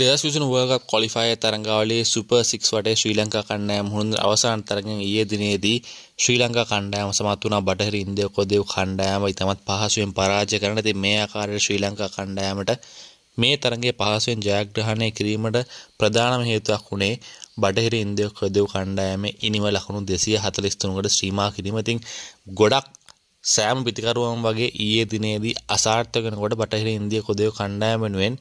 දෙදස්විසුන world cup කොලිෆය තරංගාවලේ super six වටේ ශ්‍රී ලංකා කණ්ඩායම හුරුදු අවසාන තරගෙන් ඊයේ දිනේදී ශ්‍රී ලංකා කණ්ඩායම සමත් වුණා බටහිර ඉන්දිය කොදෙව් කණ්ඩායම ඉතාමත් පහසුවෙන් පරාජය කරන ඉතින් මේ ආකාරයට ශ්‍රී ලංකා කණ්ඩායමට මේ තරගයේ පහසුවෙන් ජයග්‍රහණය කිරීමට ප්‍රධානම හේතුවක් වුණේ බටහිර ඉන්දිය කොදෙව් කණ්ඩායමේ ඉනිම ලකුණු 243කට සීමා කිරීම. ඉතින් ගොඩක් සෑම පිතිකරුවම් වගේ ඊයේ දිනේදී අසාර්ථක වෙනකොට බටහිර ඉන්දිය කොදේ කණ්ඩායම වෙනුවෙන්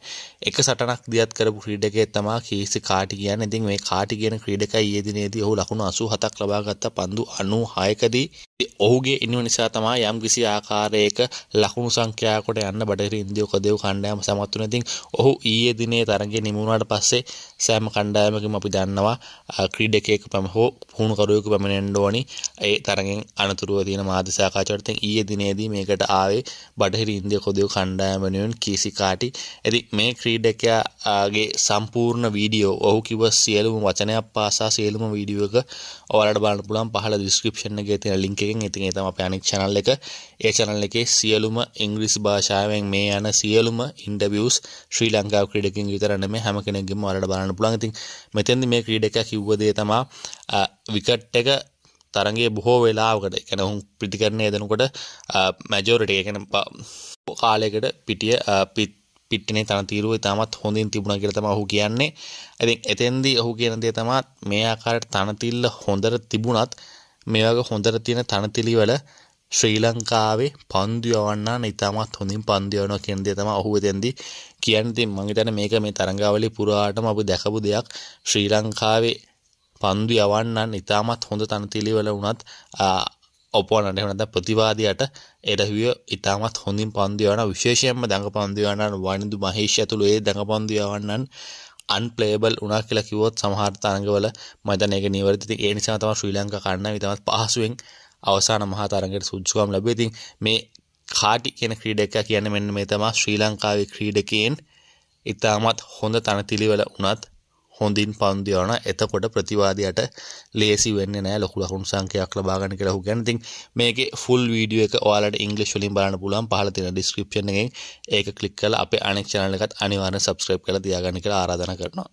එක සටනක් දියත් කරපු ක්‍රීඩකයෙක් තමා කීසි කාටි කියන්නේ. ඉතින් මේ කාටි කියන ක්‍රීඩකයා ඊයේ දිනේදී ඔහු ලකුණු 87ක් ලබා ගත්ත පන්දු 96කදී ඔහුගේ ඉන්න නිසා තමා යම් කිසි ආකාරයක ලකුණු සංඛ්‍යාවකට යන්න බටහිර ඉන්දිය උකදෙව් කණ්ඩායම සමත් වුණා. ඉතින් ඔහු ඊයේ දිනේ තරගයේ නිමුණාට පස්සේ සෑම කණ්ඩායමකම අපි දන්නවා ක්‍රීඩකයෙකු පම හෝ පුහුණුකරුවෙකු පමණෙන්න ඕනි. ඒ තරගෙන් අනතුරුව තියෙන මාධ්‍ය සාකච්ඡාවට ඉතින් ඊයේ දිනේදී මේකට ආවේ බටහිර ඉන්දිය උකදෙව් කණ්ඩායම වෙනුවෙන් කීසි කාටි. ඉතින් මේ ක්‍රීඩකයාගේ සම්පූර්ණ වීඩියෝ ඔහු කිව්ව සියලුම වචනයක් පාසා සියලුම වීඩියෝ එක ඔයාලට බලන්න පුළුවන් පහළ description එකේ තියෙන link එකෙන් ඉතින් ඒ තමයි අපේ අනෙක් channel එක. ඒ channel එකේ සියලුම ඉංග්‍රීසි භාෂාවෙන් මේ යන සියලුම ඉන්ටර්විව්ස් ශ්‍රී ලංකාව ක්‍රීඩකයන් විතර නෙමෙයි හැම කෙනෙක්ගේම ඔයාලට බලන්න පුළුවන්. ඉතින් මෙතෙන්දි මේ ක්‍රීඩකයා කිව්ව දේ තමයි විකට් එක තරගේ බොහෝ වෙලාවකට එකන හුන් ප්‍රතිකරණය දෙනකොට මැජෝරට එකන කාලයකට පිටිය පිත් පිට්ටනේ තන තීරුව තමත් හොඳින් තිබුණ කියරතම හු කියන්නේ ඇති එතෙන්දී ඔහු කියනදේ තමත් මේ ආකාරයට තනතිල්ල හොඳර තිබුණත් මේ වගේ හොඳට තියෙන තනතිලි වල ශ්‍රී ලංකාවේ පන්දු යවන්නාන ඉතාමත් හොඳින් පන්දු යවනවා කියන දේ තමයි ඔහු එතෙන්දී කියන්නේ. ඉතින් මම හිතන්නේ මේක මේ තරඟාවලිය පුරාටම අපි දැකපු දෙයක්. ශ්‍රී ලංකාවේ පන්දු යවන්නන් ඉතාමත් හොඳ තනතිලි වල වුණත් ඔපෝනන්ට එහෙම නැත්නම් ප්‍රතිවාදියාට එරහිව ඉතාමත් හොඳින් පන්දු යවන විශේෂයෙන්ම දඟ පන්දු යවන වනිදු මහේෂ් ඇතුළු ඒ දඟ පන්දු යවන්නන් අන්පලේබල් උනා කියලා කිවොත් සමහර තරඟවල මම හිතන්නේ ඒක නිවැරදි. ඉතින් ඒ නිසා තමයි ශ්‍රී ලංකා කණ්ඩායම ඉතමත් පහසුවෙන් අවසාන මහා තරඟයට සුදුසුකම් ලැබුවේ. ඉතින් මේ කාටි කියන ක්‍රීඩකයා කියන්නේ මෙන්න මේ තමයි ශ්‍රී ලංකාවේ ක්‍රීඩකයන් ඉතාමත් හොඳ තනතිලිවල වුණත් හොඳින් පන්දියවන එතකොට ප්‍රතිවාදයට ලේසි වෙන්න නෑ ලොකු ලකුණු සංඛ්‍යයක් ලබා ගන්න කියලා හුගන්න. ඉතින් මේකේ ෆුල් වීඩියෝ එක ඔයාලට ඉංග්‍රීසි වලින් බලන්න පුළුවන්. පහල තියෙන ඩිස්ක්‍රිප්ෂන් එකෙන් ඒක ක්ලික් කරලා අපේ අනෙක් channel එකත් අනිවාර්යෙන් subscribe කරලා තියාගන්න කියලා ආරාධනා කරනවා.